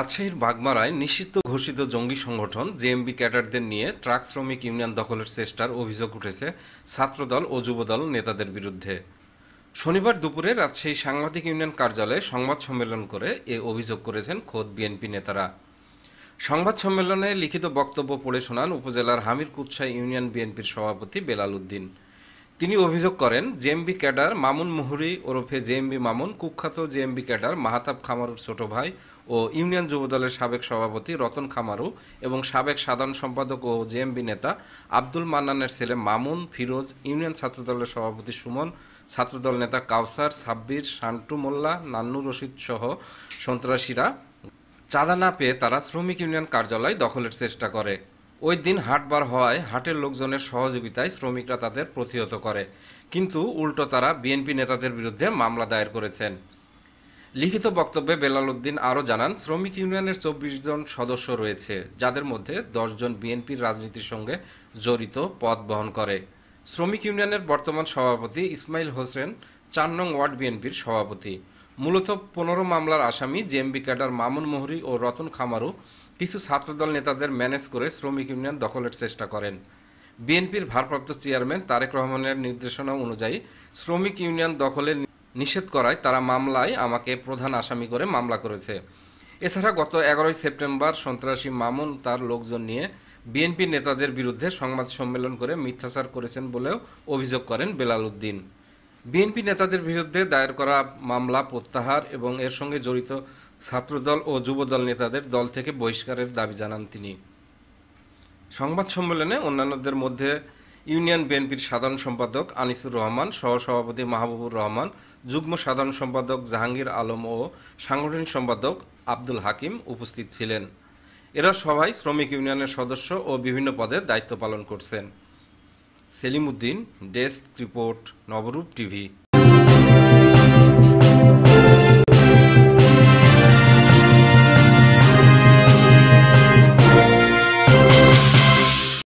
রাজশাহীর বাগমারায় নিষিদ্ধ ঘোষিত জঙ্গি সংগঠন জেএমবি ক্যাডারদের নিয়ে ট্রাক শ্রমিক ইউনিয়ন দখলের চেষ্টার অভিযোগ উঠেছে ছাত্রদল ও যুবদল নেতাদের বিরুদ্ধে শনিবার দুপুরে রাজশাহী সাংবাদিক ইউনিয়ন কার্যালয়ে সংবাদ সম্মেলন করে এ অভিযোগ করেছেন খোদ বিএনপি নেতারা সংবাদ সম্মেলনে লিখিত বক্তব্য পড়ে শোনান উপজেলার হামির কুৎসা ইউনিয়ন বিএনপির সভাপতি বেলাল উদ্দিন তিনি অভিযোগ করেন জেএমবি ক্যাডার মামুন মুহুরি ওরফে জেএমবি মামুন কুখ্যাত জেএমবি ক্যাডার মাহাতাব খামারুর ছোট ভাই ও ইউনিয়ন যুবদলের সাবেক সভাপতি রতন খামারু এবং সাবেক সাধারণ সম্পাদক ও জেএমবি নেতা আব্দুল মান্নানের ছেলে মামুন ফিরোজ ইউনিয়ন ছাত্রদলের সভাপতি সুমন ছাত্রদল নেতা কাউসার সাব্বির শান্টু মোল্লা নান্নু রশিদ সহ সন্ত্রাসীরা চাঁদা না পেয়ে তারা শ্রমিক ইউনিয়ন কার্যালয় দখলের চেষ্টা করে ওই দিন হাটবার হওয়ায় হাটের লোকজনের সহযোগিতায় শ্রমিকরা তাদের প্রতিহত করে কিন্তু উল্টো তারা বিএনপি নেতাদের বিরুদ্ধে মামলা দায়ের করেছেন লিখিত বক্তব্যে বেলাল উদ্দিন আরও জানান শ্রমিক ইউনিয়নের চব্বিশ জন সদস্য রয়েছে যাদের মধ্যে দশজন বিএনপির রাজনীতির সঙ্গে জড়িত পদ বহন করে শ্রমিক ইউনিয়নের বর্তমান সভাপতি ইসমাইল হোসেন চার নং ওয়ার্ড বিএনপির সভাপতি মূলত পনেরো মামলার আসামি জেএমবি ক্যাডার মামুন মোহরি ও রতন খামারু কিছু ছাত্রদল নেতাদের ম্যানেজ করে শ্রমিক ইউনিয়ন দখলের চেষ্টা করেন বিএনপির ভারপ্রাপ্ত চেয়ারম্যান তারেক রহমানের নির্দেশনা অনুযায়ী শ্রমিক ইউনিয়ন দখলের নিষেধ করায় তারা মামলায় আমাকে প্রধান আসামি করে মামলা করেছে এছাড়া গত এগারোই সেপ্টেম্বর সন্ত্রাসী মামুন তার লোকজন নিয়ে বিএনপি নেতাদের বিরুদ্ধে সংবাদ সম্মেলন করে মিথ্যাচার করেছেন বলেও অভিযোগ করেন বেলাল উদ্দিন বিএনপি নেতাদের বিরুদ্ধে দায়ের করা মামলা প্রত্যাহার এবং এর সঙ্গে জড়িত ছাত্রদল ও যুবদল নেতাদের দল থেকে বহিষ্কারের দাবি জানান তিনি সংবাদ সম্মেলনে অন্যান্যদের মধ্যে ইউনিয়ন বিএনপির সাধারণ সম্পাদক আনিসুর রহমান সহসভাপতি মাহবুবুর রহমান যুগ্ম সাধারণ সম্পাদক জাহাঙ্গীর আলম ও সাংগঠনিক সম্পাদক আব্দুল হাকিম উপস্থিত ছিলেন এরা সবাই শ্রমিক ইউনিয়নের সদস্য ও বিভিন্ন পদে দায়িত্ব পালন করছেন Selimuddin desk report Noborup TV